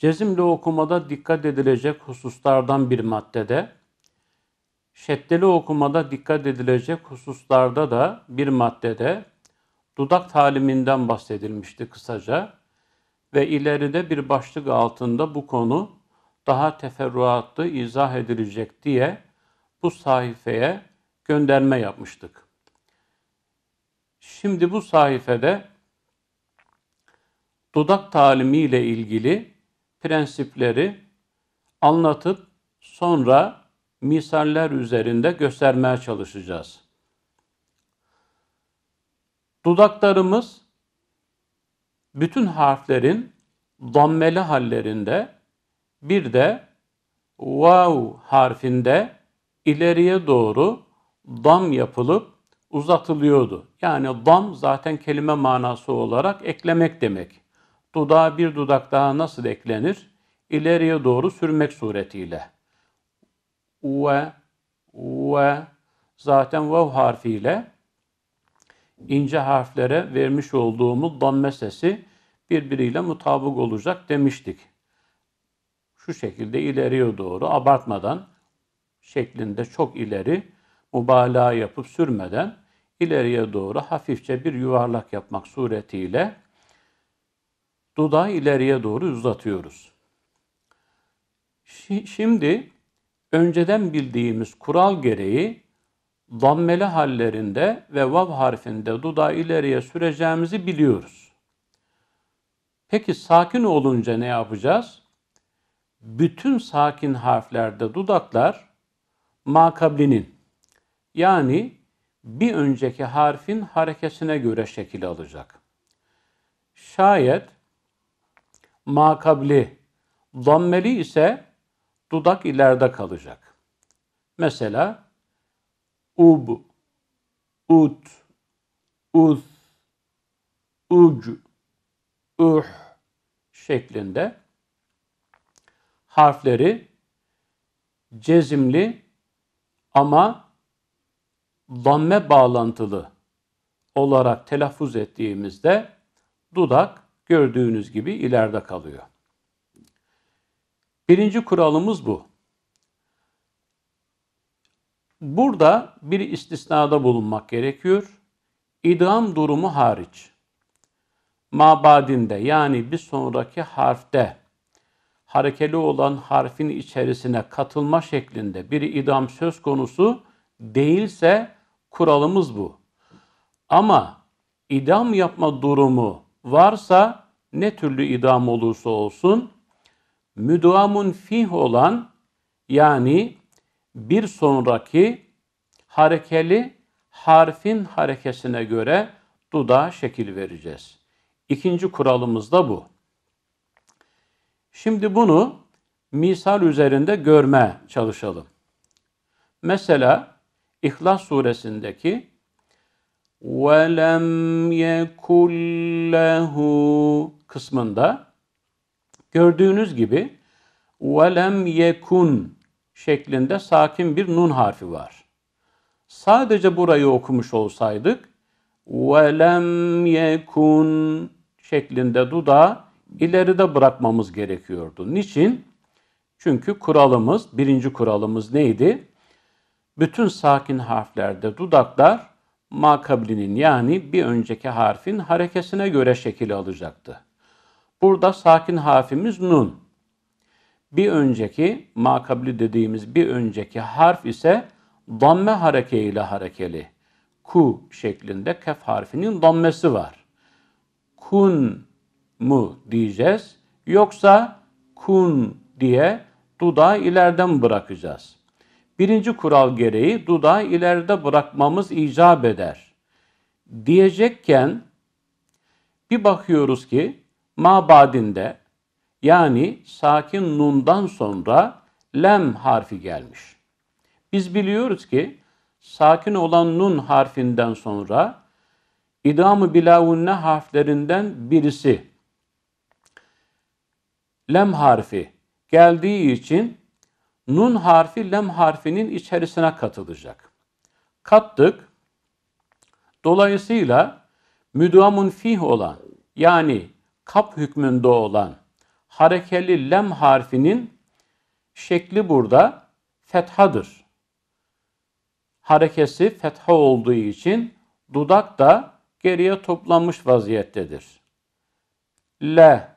Cezimle okumada dikkat edilecek hususlardan bir maddede, şeddeli okumada dikkat edilecek hususlarda da bir maddede dudak taliminden bahsedilmişti kısaca ve ileride bir başlık altında bu konu daha teferruatlı izah edilecek diye bu sayfaya gönderme yapmıştık. Şimdi bu sayfede dudak talimi ile ilgili prensipleri anlatıp sonra misaller üzerinde göstermeye çalışacağız. Dudaklarımız bütün harflerin dammeli hallerinde bir de vav harfinde ileriye doğru dam yapılıp uzatılıyordu. Yani dam zaten kelime manası olarak eklemek demek dudağa bir dudak daha nasıl eklenir? İleriye doğru sürmek suretiyle. Ve, ve, zaten vav harfiyle ince harflere vermiş olduğumuz damme sesi birbiriyle mutabık olacak demiştik. Şu şekilde ileriye doğru abartmadan şeklinde çok ileri mübalağa yapıp sürmeden ileriye doğru hafifçe bir yuvarlak yapmak suretiyle dudağı ileriye doğru uzatıyoruz. Şimdi önceden bildiğimiz kural gereği dammeli hallerinde ve vav harfinde dudağı ileriye süreceğimizi biliyoruz. Peki sakin olunca ne yapacağız? Bütün sakin harflerde dudaklar makablinin yani bir önceki harfin harekesine göre şekil alacak. Şayet makabli, dammeli ise dudak ileride kalacak. Mesela ub, ut, uz, uc, uh şeklinde harfleri cezimli ama damme bağlantılı olarak telaffuz ettiğimizde dudak gördüğünüz gibi ileride kalıyor. Birinci kuralımız bu. Burada bir istisnada bulunmak gerekiyor. İdam durumu hariç. Mabadinde yani bir sonraki harfte harekeli olan harfin içerisine katılma şeklinde bir idam söz konusu değilse kuralımız bu. Ama idam yapma durumu varsa ne türlü idam olursa olsun müdamun fih olan yani bir sonraki harekeli harfin harekesine göre duda şekil vereceğiz. İkinci kuralımız da bu. Şimdi bunu misal üzerinde görme çalışalım. Mesela İhlas suresindeki وَلَمْ يَكُلْ لَهُ kısmında gördüğünüz gibi وَلَمْ يَكُنْ şeklinde sakin bir nun harfi var. Sadece burayı okumuş olsaydık وَلَمْ يَكُنْ şeklinde dudağı ileride bırakmamız gerekiyordu. Niçin? Çünkü kuralımız, birinci kuralımız neydi? Bütün sakin harflerde dudaklar makablinin yani bir önceki harfin harekesine göre şekil alacaktı. Burada sakin harfimiz nun. Bir önceki makabli dediğimiz bir önceki harf ise damme harekeyle harekeli. Ku şeklinde kef harfinin dammesi var. Kun mu diyeceğiz yoksa kun diye dudağı ileriden bırakacağız birinci kural gereği dudağı ileride bırakmamız icap eder. Diyecekken bir bakıyoruz ki mabadinde yani sakin nundan sonra lem harfi gelmiş. Biz biliyoruz ki sakin olan nun harfinden sonra idamı bilavunne harflerinden birisi lem harfi geldiği için nun harfi lem harfinin içerisine katılacak. Kattık. Dolayısıyla müdvamun fih olan yani kap hükmünde olan harekeli lem harfinin şekli burada fethadır. Harekesi fetha olduğu için dudak da geriye toplanmış vaziyettedir. Le,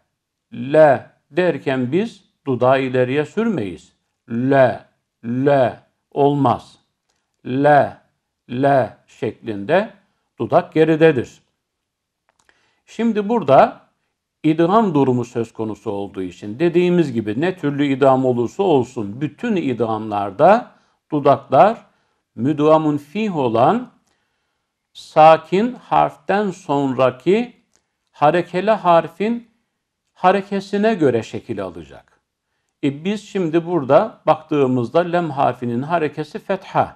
le derken biz dudağı ileriye sürmeyiz le, le olmaz. Le, le şeklinde dudak geridedir. Şimdi burada idam durumu söz konusu olduğu için dediğimiz gibi ne türlü idam olursa olsun bütün idamlarda dudaklar müduamun fih olan sakin harften sonraki harekeli harfin harekesine göre şekil alacak. E biz şimdi burada baktığımızda lem harfinin harekesi fetha.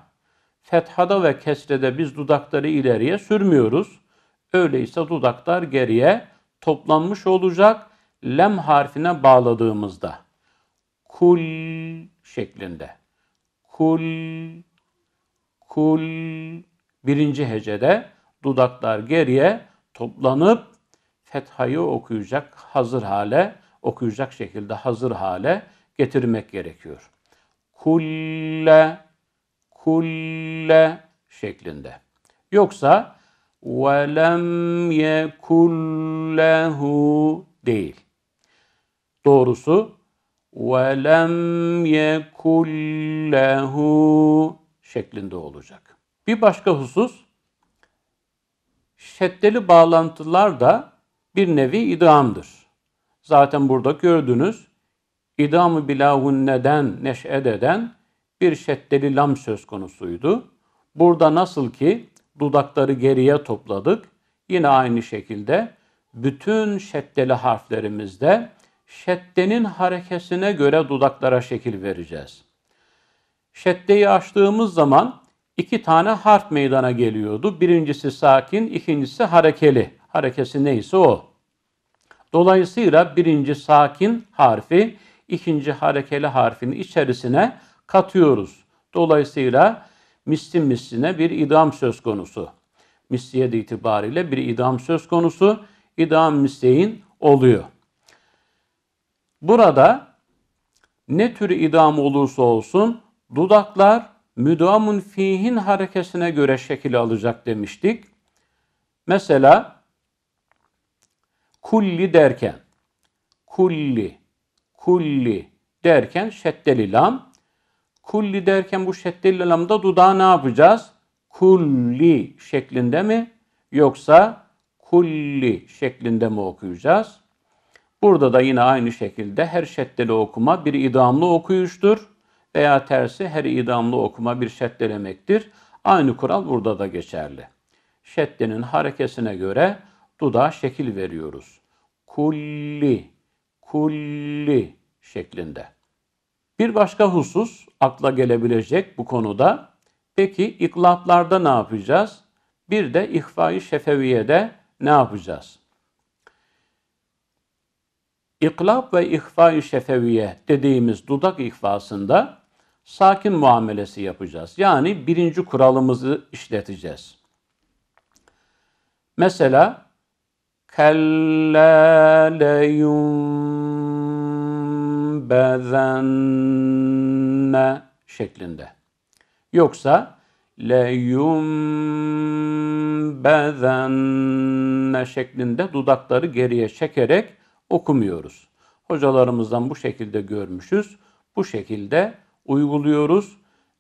Fethada ve kesrede biz dudakları ileriye sürmüyoruz. Öyleyse dudaklar geriye toplanmış olacak lem harfine bağladığımızda. Kul şeklinde. Kul, kul. Birinci hecede dudaklar geriye toplanıp fethayı okuyacak hazır hale, okuyacak şekilde hazır hale getirmek gerekiyor. Kulle, kulle şeklinde. Yoksa velem yekullehu değil. Doğrusu velem yekullehu şeklinde olacak. Bir başka husus şeddeli bağlantılar da bir nevi idamdır. Zaten burada gördünüz idamı neden neş'ed eden bir şeddeli lam söz konusuydu. Burada nasıl ki dudakları geriye topladık, yine aynı şekilde bütün şeddeli harflerimizde şeddenin harekesine göre dudaklara şekil vereceğiz. Şeddeyi açtığımız zaman iki tane harf meydana geliyordu. Birincisi sakin, ikincisi harekeli. Harekesi neyse o. Dolayısıyla birinci sakin harfi ikinci harekeli harfini içerisine katıyoruz. Dolayısıyla misli misline bir idam söz konusu. Misliyet itibariyle bir idam söz konusu. İdam misleyin oluyor. Burada ne tür idam olursa olsun dudaklar müdamun fihin harekesine göre şekil alacak demiştik. Mesela kulli derken kulli kulli derken şeddeli lam. Kulli derken bu şeddeli lamda dudağı ne yapacağız? Kulli şeklinde mi yoksa kulli şeklinde mi okuyacağız? Burada da yine aynı şekilde her şeddeli okuma bir idamlı okuyuştur veya tersi her idamlı okuma bir şeddelemektir. Aynı kural burada da geçerli. Şeddenin harekesine göre dudağa şekil veriyoruz. Kulli kulli şeklinde. Bir başka husus akla gelebilecek bu konuda. Peki iklaplarda ne yapacağız? Bir de ihfai şefeviyede ne yapacağız? İklap ve ihfai şefeviye dediğimiz dudak ihfasında sakin muamelesi yapacağız. Yani birinci kuralımızı işleteceğiz. Mesela كلا لينبذن şeklinde. Yoksa leyunbezenne şeklinde dudakları geriye çekerek okumuyoruz. Hocalarımızdan bu şekilde görmüşüz. Bu şekilde uyguluyoruz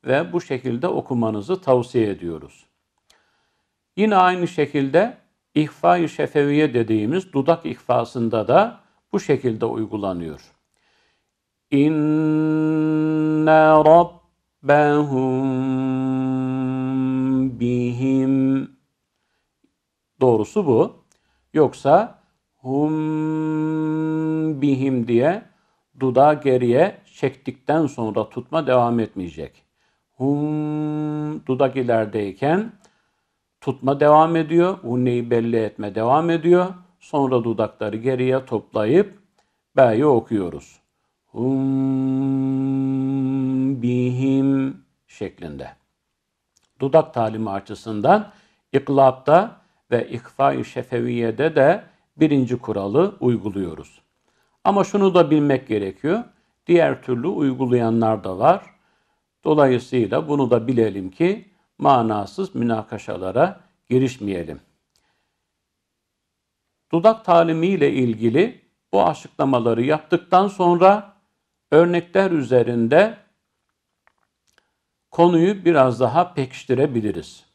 ve bu şekilde okumanızı tavsiye ediyoruz. Yine aynı şekilde İhfa-i şefeviye dediğimiz dudak ihfasında da bu şekilde uygulanıyor. İnne rabbehum bihim Doğrusu bu. Yoksa hum bihim diye dudağı geriye çektikten sonra tutma devam etmeyecek. Hum dudak ilerideyken tutma devam ediyor. Unneyi belli etme devam ediyor. Sonra dudakları geriye toplayıp B'yi okuyoruz. Hum bihim şeklinde. Dudak talimi açısından iklapta ve ikfa-i şefeviyede de birinci kuralı uyguluyoruz. Ama şunu da bilmek gerekiyor. Diğer türlü uygulayanlar da var. Dolayısıyla bunu da bilelim ki manasız münakaşalara girişmeyelim. Dudak talimi ile ilgili bu açıklamaları yaptıktan sonra örnekler üzerinde konuyu biraz daha pekiştirebiliriz.